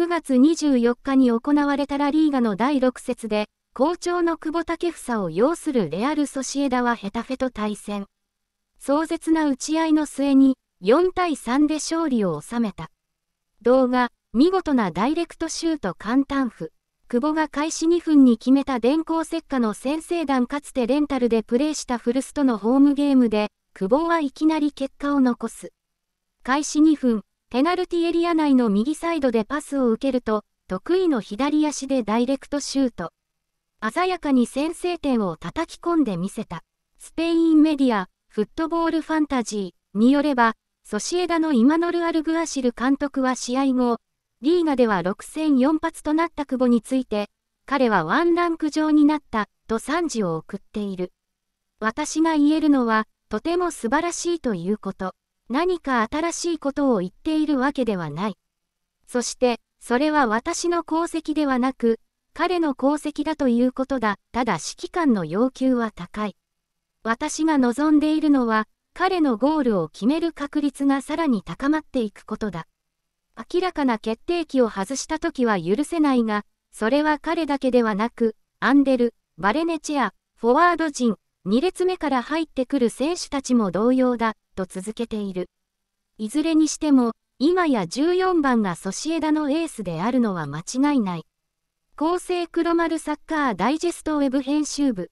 9月24日に行われたラリーガの第6節で、好調の久保建英を擁するレアル・ソシエダはヘタフェと対戦。壮絶な打ち合いの末に、4対3で勝利を収めた。動画、見事なダイレクトシュート簡単譜。久保が開始2分に決めた電光石火の先制弾かつてレンタルでプレーした古巣とのホームゲームで、久保はいきなり結果を残す。開始2分、ペナルティエリア内の右サイドでパスを受けると、得意の左足でダイレクトシュート。鮮やかに先制点を叩き込んでみせた。スペインメディア、フットボールファンタジーによれば、ソシエダのイマノル・アルグアシル監督は試合後、リーガでは6戦4発となった久保について、彼はワンランク上になった、と賛辞を送っている。私が言えるのは、とても素晴らしいということ。何か新しいことを言っているわけではない。そして、それは私の功績ではなく、彼の功績だということだ。ただ指揮官の要求は高い。私が望んでいるのは、彼のゴールを決める確率がさらに高まっていくことだ。明らかな決定機を外した時は許せないが、それは彼だけではなく、アンデル、バレネチア、フォワード陣、2列目から入ってくる選手たちも同様だ、と続けている。いずれにしても、今や14番がソシエダのエースであるのは間違いない。厚生黒丸サッカーダイジェストウェブ編集部